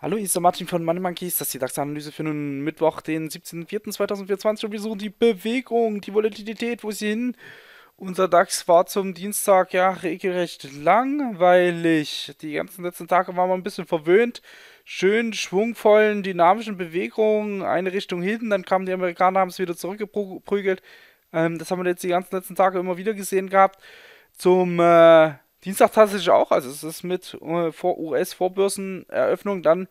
Hallo, hier ist der Martin von Money Monkeys. Das ist die DAX-Analyse für nun Mittwoch, den 17.04.2024. Und wir suchen die Bewegung, die Volatilität, wo ist sie hin? Unser DAX war zum Dienstag ja regelrecht langweilig. Die ganzen letzten Tage waren wir ein bisschen verwöhnt. Schön schwungvollen, dynamischen Bewegungen, eine Richtung hinten, dann kamen die Amerikaner, haben es wieder zurückgeprügelt. Ähm, das haben wir jetzt die ganzen letzten Tage immer wieder gesehen gehabt. Zum äh, Dienstag tatsächlich auch. Also es ist mit äh, vor US-Vorbörseneröffnung dann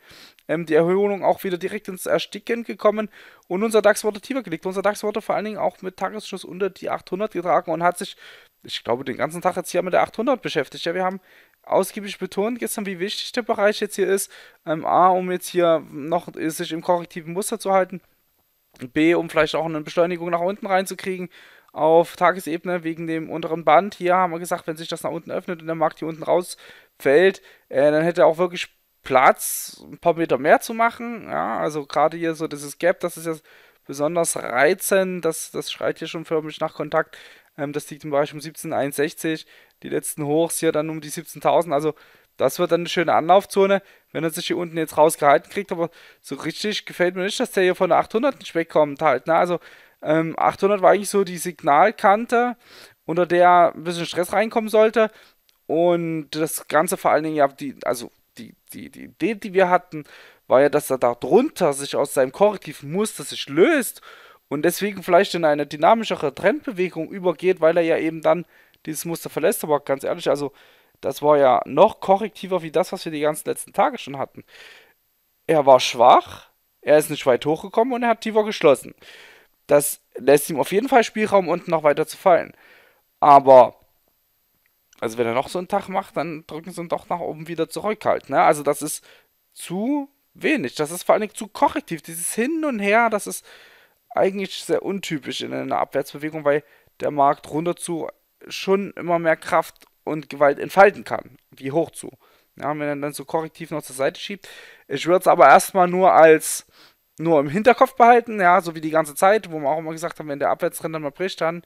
ähm, die Erhöhung auch wieder direkt ins Ersticken gekommen. Und unser DAX wurde tiefer gelegt. Unser DAX wurde vor allen Dingen auch mit Tagesschluss unter die 800 getragen und hat sich, ich glaube, den ganzen Tag jetzt hier mit der 800 beschäftigt. Ja, wir haben ausgiebig betont gestern, wie wichtig der Bereich jetzt hier ist. Ähm, A, um jetzt hier noch sich im korrektiven Muster zu halten. B, um vielleicht auch eine Beschleunigung nach unten reinzukriegen auf Tagesebene wegen dem unteren Band. Hier haben wir gesagt, wenn sich das nach unten öffnet und der Markt hier unten rausfällt, äh, dann hätte er auch wirklich Platz, ein paar Meter mehr zu machen. Ja, also gerade hier so dieses Gap, das ist jetzt besonders reizend. Das, das schreit hier schon förmlich nach Kontakt. Ähm, das liegt im Bereich um 17,61. Die letzten Hochs hier dann um die 17.000. Also das wird dann eine schöne Anlaufzone, wenn er sich hier unten jetzt rausgehalten kriegt. Aber so richtig gefällt mir nicht, dass der hier von 800 nicht wegkommt halt. Ne? Also ähm, 800 war eigentlich so die Signalkante, unter der ein bisschen Stress reinkommen sollte. Und das Ganze vor allen Dingen, ja, die, also die, die, die Idee, die wir hatten, war ja, dass er da drunter sich aus seinem korrektiven Muster sich löst und deswegen vielleicht in eine dynamischere Trendbewegung übergeht, weil er ja eben dann dieses Muster verlässt. Aber ganz ehrlich, also das war ja noch korrektiver wie das, was wir die ganzen letzten Tage schon hatten. Er war schwach, er ist nicht weit hochgekommen und er hat tiefer geschlossen. Das lässt ihm auf jeden Fall Spielraum, unten noch weiter zu fallen. Aber, also wenn er noch so einen Tag macht, dann drücken sie ihn doch nach oben wieder zurück halt. Ne? Also das ist zu wenig. Das ist vor allen Dingen zu korrektiv. Dieses Hin und Her, das ist eigentlich sehr untypisch in einer Abwärtsbewegung, weil der Markt runter zu schon immer mehr Kraft und Gewalt entfalten kann. Wie hoch zu. Ja, wenn er dann so korrektiv noch zur Seite schiebt. Ich würde es aber erstmal nur als nur im Hinterkopf behalten, ja, so wie die ganze Zeit, wo wir auch immer gesagt haben, wenn der Abwärtsrenner mal bricht, dann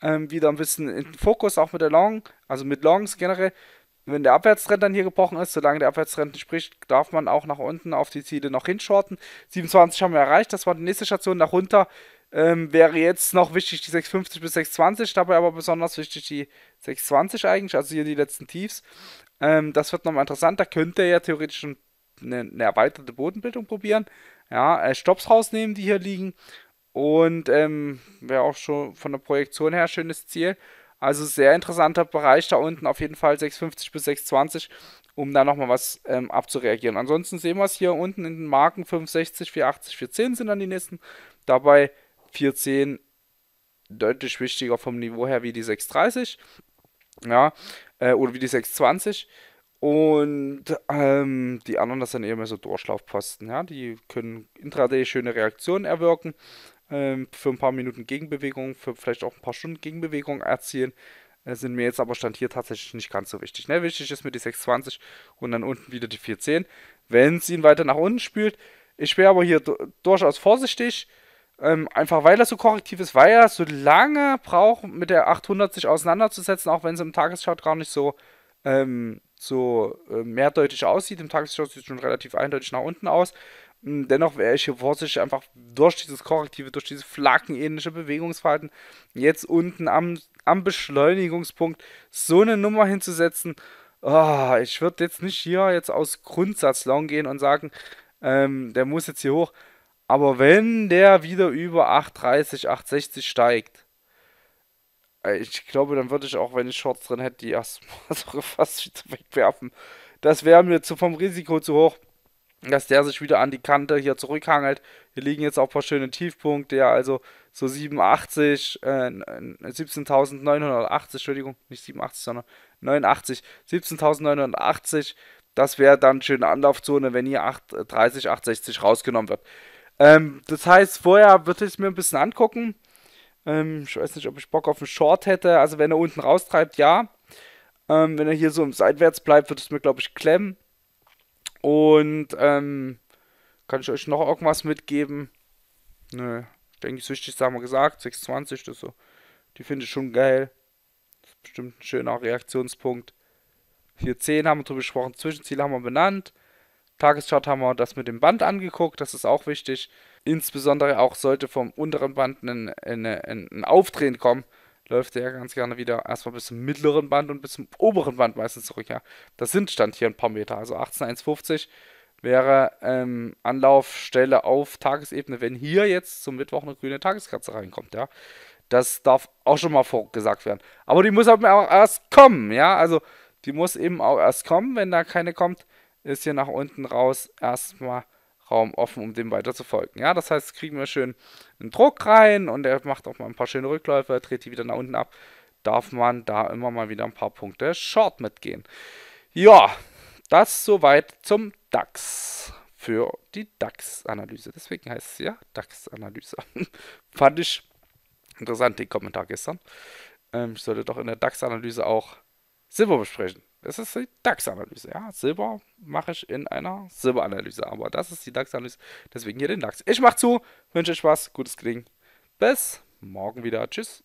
ähm, wieder ein bisschen in Fokus, auch mit der Long, also mit Longs generell. Wenn der Abwärtstrend dann hier gebrochen ist, solange der Abwärtstrend spricht, darf man auch nach unten auf die Ziele noch hinschorten. 27 haben wir erreicht, das war die nächste Station. Darunter ähm, wäre jetzt noch wichtig die 650 bis 620, dabei aber besonders wichtig die 620 eigentlich, also hier die letzten Tiefs. Ähm, das wird nochmal interessant, da könnte er ja theoretisch eine, eine erweiterte Bodenbildung probieren. Ja, äh, Stops rausnehmen, die hier liegen. Und ähm, wäre auch schon von der Projektion her schönes Ziel. Also sehr interessanter Bereich da unten, auf jeden Fall 650 bis 620, um da nochmal was ähm, abzureagieren. Ansonsten sehen wir es hier unten in den Marken 560, 480, 410 sind dann die nächsten. Dabei 410 deutlich wichtiger vom Niveau her wie die 630. Ja, äh, oder wie die 620. Und ähm, die anderen, das sind eher mehr so Durchlaufposten. Ja? Die können intraday schöne Reaktionen erwirken, ähm, für ein paar Minuten Gegenbewegung, für vielleicht auch ein paar Stunden Gegenbewegung erzielen. Äh, sind mir jetzt aber Stand hier tatsächlich nicht ganz so wichtig. Ne? Wichtig ist mir die 620 und dann unten wieder die 410. Wenn es ihn weiter nach unten spült, ich wäre aber hier durchaus vorsichtig. Ähm, einfach weil das so korrektiv ist, weil er so lange braucht, mit der 800 sich auseinanderzusetzen, auch wenn es im Tagesschart gar nicht so, ähm, so äh, mehrdeutig aussieht. Im Tagesschart sieht es schon relativ eindeutig nach unten aus. Hm, dennoch wäre ich hier vorsichtig, einfach durch dieses korrektive, durch dieses flaggenähnliche Bewegungsverhalten jetzt unten am, am Beschleunigungspunkt so eine Nummer hinzusetzen. Oh, ich würde jetzt nicht hier jetzt aus Grundsatz long gehen und sagen, ähm, der muss jetzt hier hoch. Aber wenn der wieder über 8,30, 8,60 steigt, äh, ich glaube, dann würde ich auch, wenn ich Shorts drin hätte, die erstmal so fast wieder wegwerfen. Das wäre mir zu, vom Risiko zu hoch, dass der sich wieder an die Kante hier zurückhangelt. Hier liegen jetzt auch ein paar schöne Tiefpunkte, ja, also so 87, äh, 17.980, Entschuldigung, nicht 87, sondern 89, 17.980. Das wäre dann schöne Anlaufzone, wenn hier 8, 30, 860 rausgenommen wird. Ähm, das heißt, vorher würde ich es mir ein bisschen angucken. Ähm, ich weiß nicht, ob ich Bock auf einen Short hätte. Also wenn er unten raustreibt, ja. Ähm, wenn er hier so seitwärts bleibt, würde es mir, glaube ich, klemmen. Und ähm, kann ich euch noch irgendwas mitgeben? Nö, ich denke, das Wichtigste haben wir gesagt. 6,20, das so. Die finde ich schon geil. Das ist bestimmt ein schöner Reaktionspunkt. 4,10 haben wir drüber gesprochen. Zwischenziel haben wir benannt. Tageschart haben wir das mit dem Band angeguckt, das ist auch wichtig. Insbesondere auch sollte vom unteren Band ein, ein, ein, ein Aufdrehen kommen, läuft der ganz gerne wieder erstmal bis zum mittleren Band und bis zum oberen Band meistens zurück. Ja, das sind Stand hier ein paar Meter, also 18,150 wäre ähm, Anlaufstelle auf Tagesebene, wenn hier jetzt zum Mittwoch eine grüne Tageskerze reinkommt, ja. Das darf auch schon mal vorgesagt werden. Aber die muss halt auch erst kommen, ja. Also die muss eben auch erst kommen, wenn da keine kommt ist hier nach unten raus erstmal Raum offen, um dem weiter zu folgen. Ja, das heißt, kriegen wir schön einen Druck rein und er macht auch mal ein paar schöne Rückläufe, dreht die wieder nach unten ab. Darf man da immer mal wieder ein paar Punkte Short mitgehen. Ja, das soweit zum DAX. Für die DAX-Analyse. Deswegen heißt es ja DAX-Analyse. Fand ich interessant, den Kommentar gestern. Ähm, ich sollte doch in der DAX-Analyse auch Silber besprechen. Das ist die DAX-Analyse. Ja? Silber mache ich in einer Silberanalyse. Aber das ist die DAX-Analyse. Deswegen hier den DAX. Ich mache zu. Wünsche euch Spaß. Gutes Kriegen. Bis morgen wieder. Tschüss.